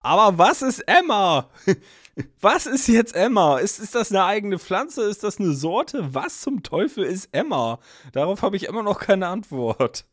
Aber was ist Emma? Was ist jetzt Emma? Ist, ist das eine eigene Pflanze? Ist das eine Sorte? Was zum Teufel ist Emma? Darauf habe ich immer noch keine Antwort.